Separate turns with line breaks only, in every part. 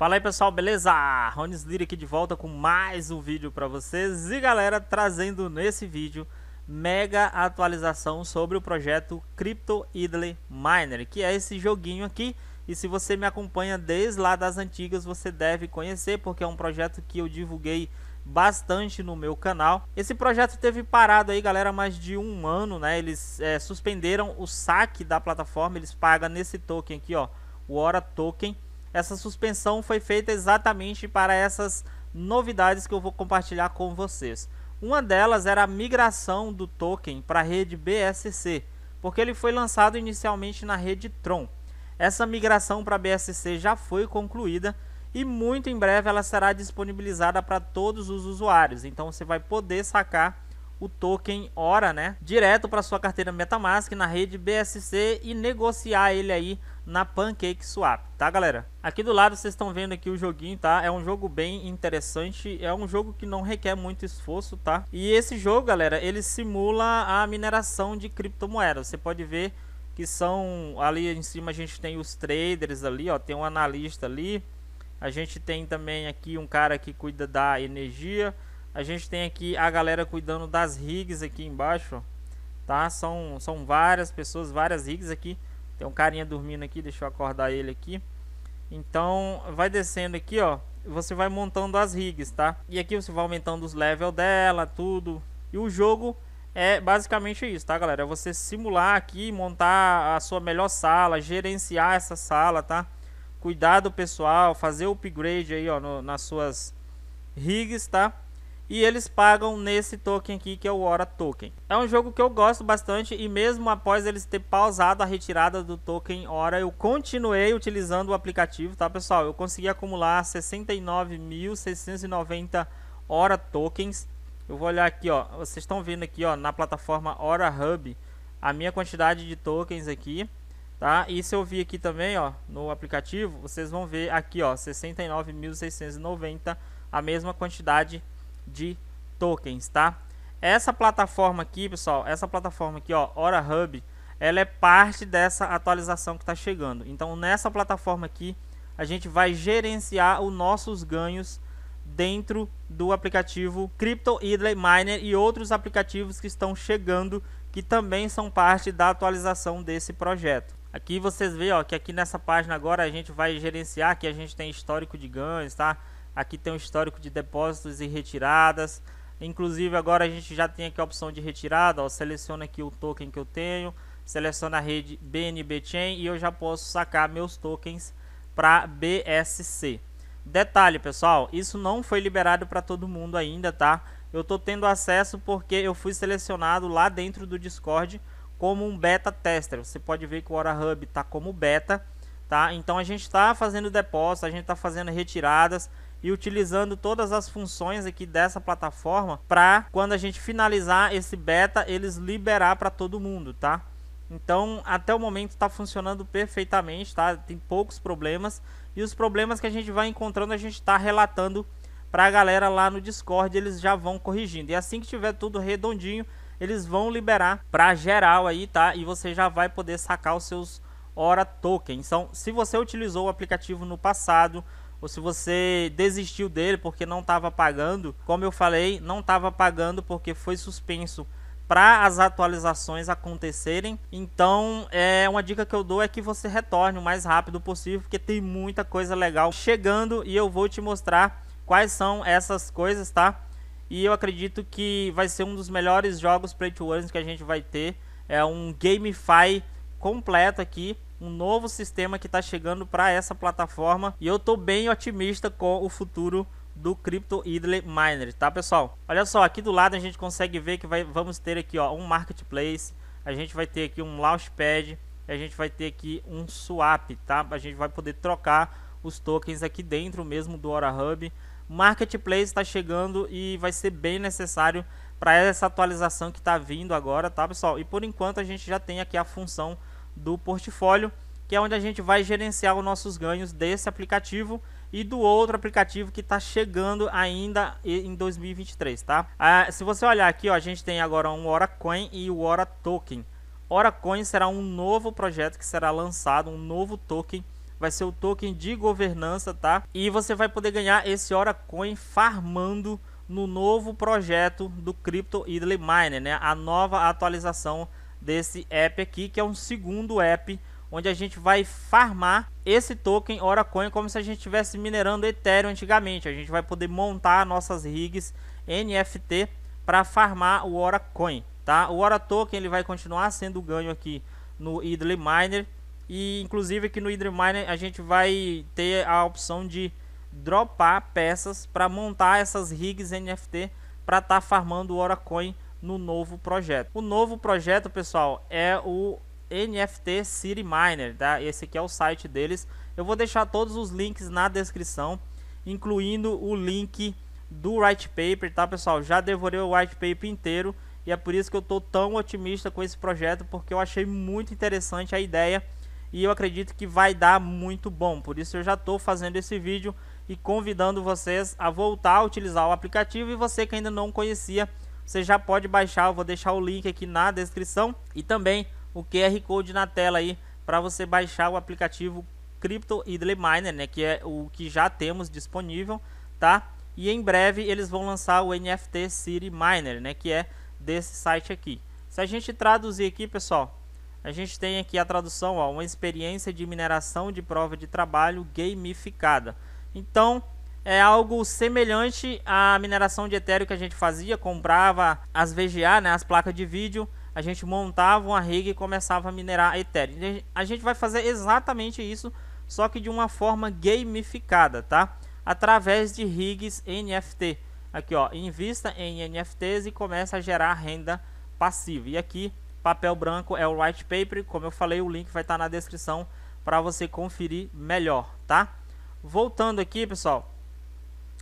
Fala aí pessoal, beleza? Ronis Lira aqui de volta com mais um vídeo para vocês e galera, trazendo nesse vídeo mega atualização sobre o projeto Crypto Idle Miner, que é esse joguinho aqui e se você me acompanha desde lá das antigas, você deve conhecer porque é um projeto que eu divulguei bastante no meu canal. Esse projeto teve parado aí, galera, mais de um ano, né? Eles é, suspenderam o saque da plataforma, eles pagam nesse token aqui, ó, o Hora Token essa suspensão foi feita exatamente para essas novidades que eu vou compartilhar com vocês. Uma delas era a migração do token para a rede BSC, porque ele foi lançado inicialmente na rede Tron. Essa migração para BSC já foi concluída e muito em breve ela será disponibilizada para todos os usuários. Então você vai poder sacar o token ora, né, direto para sua carteira MetaMask na rede BSC e negociar ele aí na Pancake Swap, tá galera? Aqui do lado vocês estão vendo aqui o joguinho, tá? É um jogo bem interessante, é um jogo que não requer muito esforço, tá? E esse jogo, galera, ele simula a mineração de criptomoedas. Você pode ver que são ali em cima a gente tem os traders ali, ó, tem um analista ali. A gente tem também aqui um cara que cuida da energia. A gente tem aqui a galera cuidando das rigs aqui embaixo, ó, tá? São são várias pessoas, várias rigs aqui. Tem um carinha dormindo aqui, deixa eu acordar ele aqui. Então, vai descendo aqui, ó. Você vai montando as rigs, tá? E aqui você vai aumentando os levels dela, tudo. E o jogo é basicamente isso, tá, galera? É você simular aqui, montar a sua melhor sala, gerenciar essa sala, tá? Cuidar do pessoal, fazer o upgrade aí, ó, no, nas suas rigs, tá? e eles pagam nesse token aqui que é o Hora Token. É um jogo que eu gosto bastante e mesmo após eles ter pausado a retirada do token Hora, eu continuei utilizando o aplicativo, tá pessoal? Eu consegui acumular 69.690 Hora Tokens. Eu vou olhar aqui, ó, vocês estão vendo aqui, ó, na plataforma Hora Hub, a minha quantidade de tokens aqui, tá? E se eu vir aqui também, ó, no aplicativo, vocês vão ver aqui, ó, 69.690 a mesma quantidade de tokens, tá? Essa plataforma aqui, pessoal, essa plataforma aqui, ó, Hora Hub, ela é parte dessa atualização que está chegando. Então, nessa plataforma aqui, a gente vai gerenciar os nossos ganhos dentro do aplicativo Crypto Idle Miner e outros aplicativos que estão chegando que também são parte da atualização desse projeto. Aqui vocês veem ó, que aqui nessa página agora a gente vai gerenciar que a gente tem histórico de ganhos, tá? Aqui tem um histórico de depósitos e retiradas. Inclusive agora a gente já tem aqui a opção de retirada, ó, seleciona aqui o token que eu tenho, seleciona a rede BNB Chain e eu já posso sacar meus tokens para BSC. Detalhe, pessoal, isso não foi liberado para todo mundo ainda, tá? Eu estou tendo acesso porque eu fui selecionado lá dentro do Discord como um beta tester. Você pode ver que o Aura Hub está como beta, tá? Então a gente está fazendo depósito, a gente está fazendo retiradas e utilizando todas as funções aqui dessa plataforma para quando a gente finalizar esse beta eles liberar para todo mundo, tá? Então, até o momento está funcionando perfeitamente, tá? Tem poucos problemas e os problemas que a gente vai encontrando a gente está relatando para a galera lá no Discord, eles já vão corrigindo. E assim que tiver tudo redondinho, eles vão liberar para geral aí, tá? E você já vai poder sacar os seus Hora Token. Então, se você utilizou o aplicativo no passado, ou se você desistiu dele porque não estava pagando. Como eu falei, não estava pagando porque foi suspenso para as atualizações acontecerem. Então, é uma dica que eu dou é que você retorne o mais rápido possível, porque tem muita coisa legal chegando e eu vou te mostrar quais são essas coisas, tá? E eu acredito que vai ser um dos melhores jogos Play to Earn que a gente vai ter. É um gamify completo aqui um novo sistema que está chegando para essa plataforma e eu estou bem otimista com o futuro do Crypto Idle Miner, tá pessoal? Olha só, aqui do lado a gente consegue ver que vai, vamos ter aqui ó, um marketplace, a gente vai ter aqui um launchpad, a gente vai ter aqui um swap, tá? A gente vai poder trocar os tokens aqui dentro mesmo do Hora Hub. Marketplace está chegando e vai ser bem necessário para essa atualização que está vindo agora, tá pessoal? E por enquanto a gente já tem aqui a função do portfólio, que é onde a gente vai gerenciar os nossos ganhos desse aplicativo e do outro aplicativo que está chegando ainda em 2023, tá? Ah, se você olhar aqui, ó, a gente tem agora um OraCoin Coin e o OraToken. Token. Coin será um novo projeto que será lançado, um novo token vai ser o token de governança, tá? E você vai poder ganhar esse OraCoin Coin farmando no novo projeto do Crypto Idle Miner, né? A nova atualização desse app aqui, que é um segundo app onde a gente vai farmar esse token Oracoin como se a gente estivesse minerando Ethereum antigamente. A gente vai poder montar nossas rigs NFT para farmar o Oracoin, tá? O Ora Token ele vai continuar sendo ganho aqui no Idle Miner e inclusive aqui no Idle Miner a gente vai ter a opção de dropar peças para montar essas rigs NFT para estar tá farmando o Oracoin no novo projeto. O novo projeto, pessoal, é o NFT City Miner, tá? Esse aqui é o site deles. Eu vou deixar todos os links na descrição, incluindo o link do white paper, tá, pessoal? Já devorei o white paper inteiro e é por isso que eu tô tão otimista com esse projeto, porque eu achei muito interessante a ideia e eu acredito que vai dar muito bom. Por isso eu já tô fazendo esse vídeo e convidando vocês a voltar a utilizar o aplicativo e você que ainda não conhecia você já pode baixar. Eu vou deixar o link aqui na descrição e também o QR Code na tela aí para você baixar o aplicativo Crypto Idle Miner, né, que é o que já temos disponível, tá? E em breve eles vão lançar o NFT City Miner, né, que é desse site aqui. Se a gente traduzir aqui, pessoal, a gente tem aqui a tradução, ó, uma experiência de mineração de prova de trabalho gamificada. Então, é algo semelhante à mineração de Ethereum que a gente fazia, comprava as VGA, né, as placas de vídeo, a gente montava uma rig e começava a minerar Ethereum. A gente vai fazer exatamente isso, só que de uma forma gamificada, tá? Através de rigs NFT. Aqui, ó, invista em NFTs e começa a gerar renda passiva. E aqui, papel branco é o white paper, como eu falei, o link vai estar tá na descrição para você conferir melhor, tá? Voltando aqui, pessoal,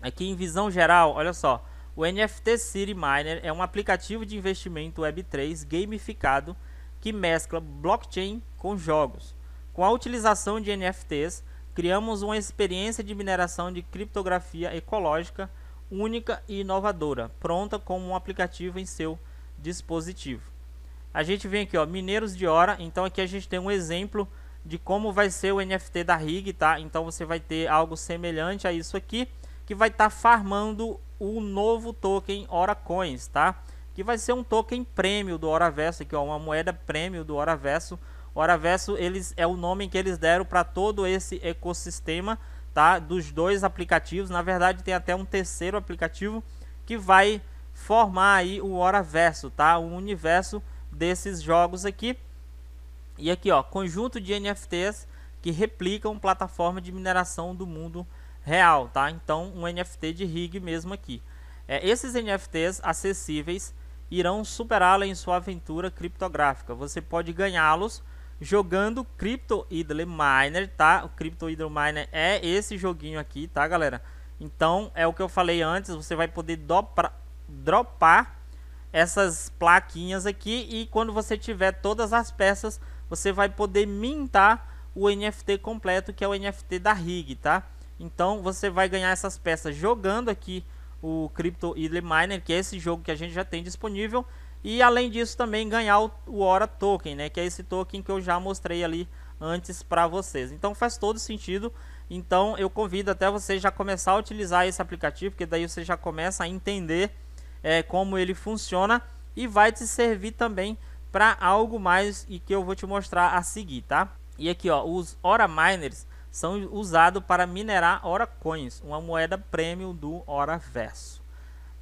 Aqui em visão geral, olha só. O NFT City Miner é um aplicativo de investimento Web3 gamificado que mescla blockchain com jogos. Com a utilização de NFTs, criamos uma experiência de mineração de criptografia ecológica única e inovadora, pronta como um aplicativo em seu dispositivo. A gente vem aqui, ó, mineiros de hora. Então aqui a gente tem um exemplo de como vai ser o NFT da RIG, tá? Então você vai ter algo semelhante a isso aqui que vai estar tá farmando o novo token Hora Coins, tá? Que vai ser um token prêmio do Hora Verso, aqui ó, uma moeda prêmio do Hora Verso. Verso eles é o nome que eles deram para todo esse ecossistema, tá? Dos dois aplicativos, na verdade tem até um terceiro aplicativo que vai formar aí o Hora Verso, tá? O universo desses jogos aqui. E aqui, ó, conjunto de NFTs que replicam plataforma de mineração do mundo real, tá? Então, um NFT de rig mesmo aqui. É, esses NFTs acessíveis irão superá-la em sua aventura criptográfica. Você pode ganhá-los jogando Crypto Idle Miner, tá? O Crypto Idle Miner é esse joguinho aqui, tá, galera? Então, é o que eu falei antes, você vai poder dopra, dropar essas plaquinhas aqui e quando você tiver todas as peças, você vai poder mintar o NFT completo, que é o NFT da RIG, tá? Então você vai ganhar essas peças jogando aqui o Crypto Idle Miner, que é esse jogo que a gente já tem disponível. E além disso também ganhar o, Hora Token, né? Que é esse token que eu já mostrei ali antes para vocês. Então faz todo sentido. Então eu convido até você já começar a utilizar esse aplicativo, porque daí você já começa a entender é, como ele funciona e vai te servir também para algo mais e que eu vou te mostrar a seguir, tá? E aqui ó, os Hora Miners são usados para minerar Ora Coins, uma moeda premium do Oraverso.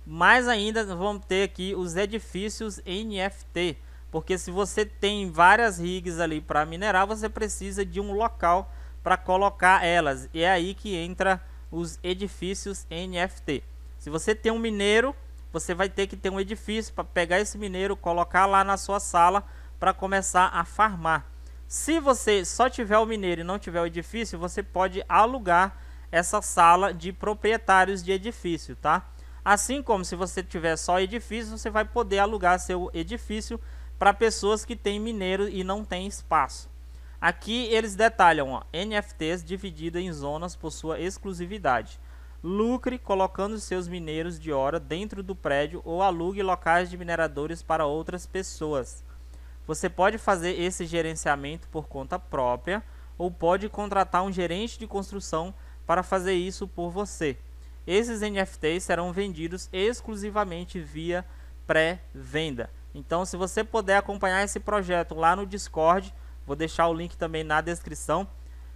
Mais ainda vamos ter aqui os edifícios NFT, porque se você tem várias rigs ali para minerar, você precisa de um local para colocar elas. E é aí que entra os edifícios NFT. Se você tem um mineiro, você vai ter que ter um edifício para pegar esse mineiro, colocar lá na sua sala para começar a farmar. Se você só tiver o mineiro e não tiver o edifício, você pode alugar essa sala de proprietários de edifício, tá? Assim como se você tiver só edifício, você vai poder alugar seu edifício para pessoas que têm mineiro e não têm espaço. Aqui eles detalham ó, NFTs dividida em zonas por sua exclusividade. Lucre colocando seus mineiros de hora dentro do prédio ou alugue locais de mineradores para outras pessoas. Você pode fazer esse gerenciamento por conta própria ou pode contratar um gerente de construção para fazer isso por você. Esses NFTs serão vendidos exclusivamente via pré-venda. Então, se você puder acompanhar esse projeto lá no Discord, vou deixar o link também na descrição.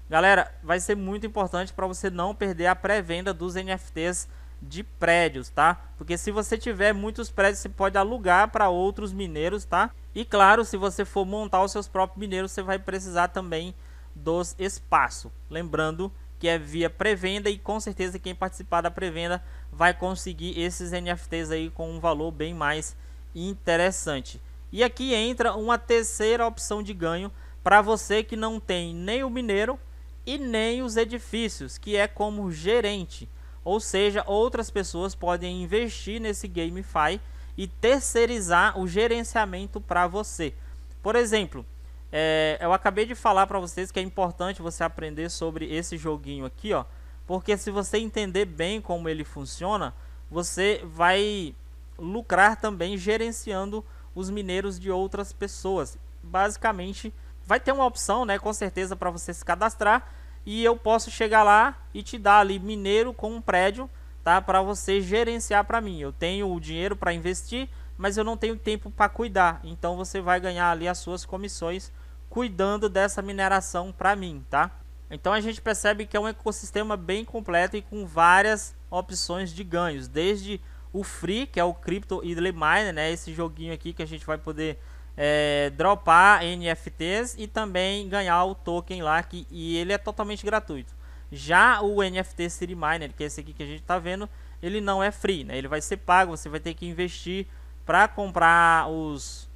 Galera, vai ser muito importante para você não perder a pré-venda dos NFTs de prédios, tá? Porque se você tiver muitos prédios, você pode alugar para outros mineiros, tá? E claro, se você for montar os seus próprios mineiros, você vai precisar também dos espaços. Lembrando que é via pré-venda e com certeza quem participar da pré-venda vai conseguir esses NFTs aí com um valor bem mais interessante. E aqui entra uma terceira opção de ganho para você que não tem nem o mineiro e nem os edifícios, que é como gerente. Ou seja, outras pessoas podem investir nesse GameFi e terceirizar o gerenciamento para você. Por exemplo, é, eu acabei de falar para vocês que é importante você aprender sobre esse joguinho aqui, ó, porque se você entender bem como ele funciona, você vai lucrar também gerenciando os mineiros de outras pessoas. Basicamente, vai ter uma opção, né, com certeza para você se cadastrar e eu posso chegar lá e te dar ali mineiro com um prédio, tá? Para você gerenciar para mim. Eu tenho o dinheiro para investir, mas eu não tenho tempo para cuidar. Então você vai ganhar ali as suas comissões cuidando dessa mineração para mim, tá? Então a gente percebe que é um ecossistema bem completo e com várias opções de ganhos, desde o free, que é o Crypto Idle Miner, né? Esse joguinho aqui que a gente vai poder é, dropar NFTs e também ganhar o token lá, que, e ele é totalmente gratuito. Já o NFT City Miner, que é esse aqui que a gente está vendo, ele não é free, né? ele vai ser pago, você vai ter que investir para comprar os,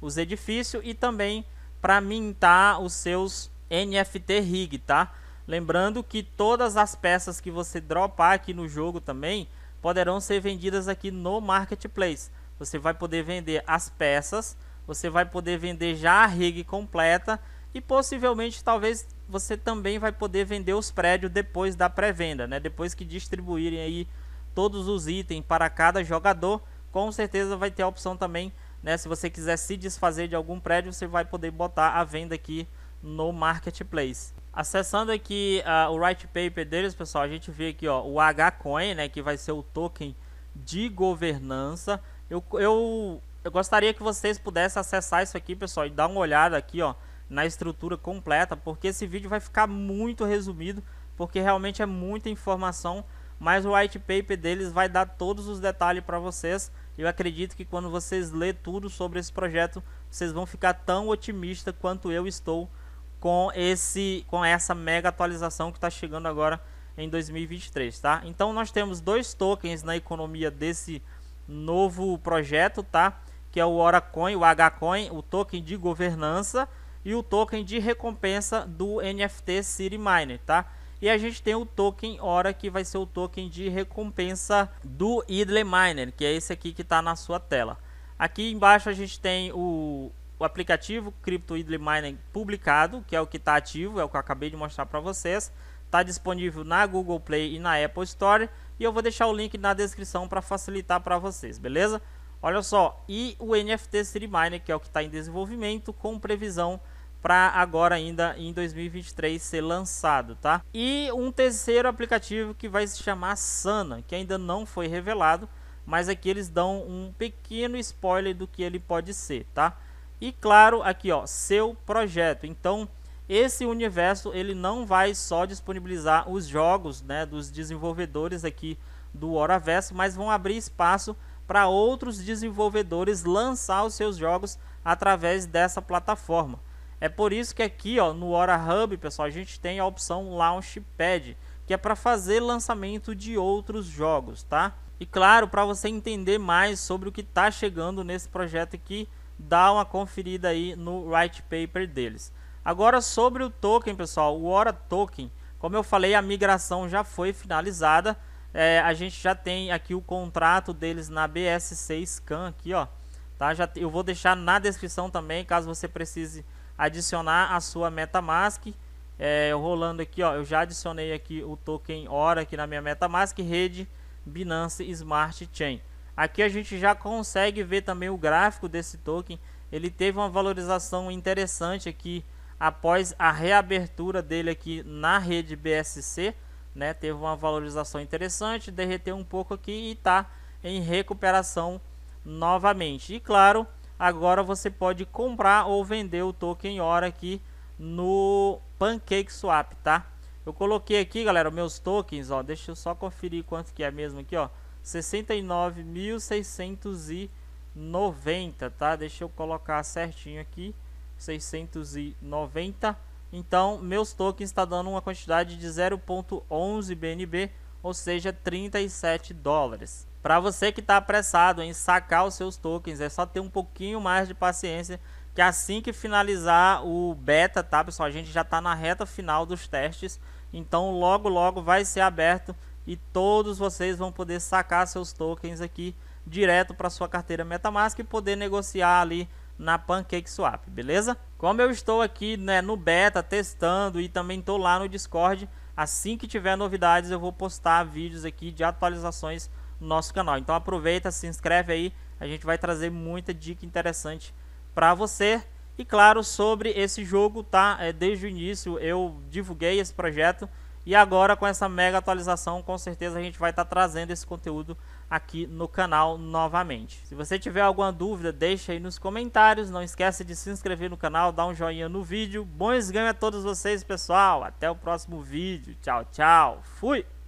os edifícios e também para mintar os seus NFT rig, tá? Lembrando que todas as peças que você dropar aqui no jogo também poderão ser vendidas aqui no marketplace. Você vai poder vender as peças você vai poder vender já a rig completa e possivelmente talvez você também vai poder vender os prédios depois da pré-venda, né? Depois que distribuírem aí todos os itens para cada jogador, com certeza vai ter a opção também, né? Se você quiser se desfazer de algum prédio, você vai poder botar a venda aqui no marketplace. Acessando aqui uh, o white paper deles, pessoal, a gente vê aqui ó, o Hcoin, né, que vai ser o token de governança. Eu, eu eu gostaria que vocês pudessem acessar isso aqui, pessoal, e dar uma olhada aqui, ó, na estrutura completa, porque esse vídeo vai ficar muito resumido, porque realmente é muita informação, mas o white paper deles vai dar todos os detalhes para vocês. Eu acredito que quando vocês lerem tudo sobre esse projeto, vocês vão ficar tão otimista quanto eu estou com esse com essa mega atualização que está chegando agora em 2023, tá? Então nós temos dois tokens na economia desse novo projeto, tá? que é o OraCoin, o HCoin, o token de governança e o token de recompensa do NFT City Miner, tá? E a gente tem o token Hora, que vai ser o token de recompensa do Idle Miner, que é esse aqui que está na sua tela. Aqui embaixo a gente tem o, o aplicativo Crypto Idle Miner publicado, que é o que está ativo, é o que eu acabei de mostrar para vocês. Está disponível na Google Play e na Apple Store. E eu vou deixar o link na descrição para facilitar para vocês, beleza? Olha só, e o NFT Streamline, que é o que está em desenvolvimento, com previsão para agora ainda em 2023 ser lançado, tá? E um terceiro aplicativo que vai se chamar Sana, que ainda não foi revelado, mas aqui eles dão um pequeno spoiler do que ele pode ser, tá? E claro, aqui ó, seu projeto. Então, esse universo ele não vai só disponibilizar os jogos, né, dos desenvolvedores aqui do Horaverse, mas vão abrir espaço para outros desenvolvedores lançar os seus jogos através dessa plataforma. É por isso que aqui ó, no Hora Hub, pessoal, a gente tem a opção Launchpad, que é para fazer lançamento de outros jogos, tá? E claro, para você entender mais sobre o que está chegando nesse projeto aqui, dá uma conferida aí no white paper deles. Agora sobre o token, pessoal, o Hora Token, como eu falei, a migração já foi finalizada é, a gente já tem aqui o contrato deles na BSC Scan aqui, ó. Tá? Já, eu vou deixar na descrição também, caso você precise adicionar a sua MetaMask. É, eu rolando aqui, ó, eu já adicionei aqui o token Hora aqui na minha MetaMask rede Binance Smart Chain. Aqui a gente já consegue ver também o gráfico desse token. Ele teve uma valorização interessante aqui após a reabertura dele aqui na rede BSC né, teve uma valorização interessante, derreteu um pouco aqui e está em recuperação novamente. E claro, agora você pode comprar ou vender o token hora aqui no Pancake Swap, tá? Eu coloquei aqui, galera, meus tokens, ó, deixa eu só conferir quanto que é mesmo aqui, ó, 69.690, tá? Deixa eu colocar certinho aqui, 690 então, meus tokens está dando uma quantidade de 0.11 BNB, ou seja, 37 dólares. Para você que está apressado em sacar os seus tokens, é só ter um pouquinho mais de paciência, que assim que finalizar o beta, tá, pessoal, a gente já está na reta final dos testes. Então, logo logo vai ser aberto e todos vocês vão poder sacar seus tokens aqui direto para sua carteira MetaMask e poder negociar ali na PancakeSwap, beleza? Como eu estou aqui né, no beta testando e também estou lá no Discord, assim que tiver novidades eu vou postar vídeos aqui de atualizações no nosso canal. Então aproveita, se inscreve aí, a gente vai trazer muita dica interessante para você. E claro, sobre esse jogo, tá? É, desde o início eu divulguei esse projeto e agora com essa mega atualização, com certeza a gente vai estar tá trazendo esse conteúdo aqui no canal novamente. Se você tiver alguma dúvida, deixa aí nos comentários. Não esqueça de se inscrever no canal, dar um joinha no vídeo. Bons ganhos a todos vocês, pessoal. Até o próximo vídeo. Tchau, tchau. Fui!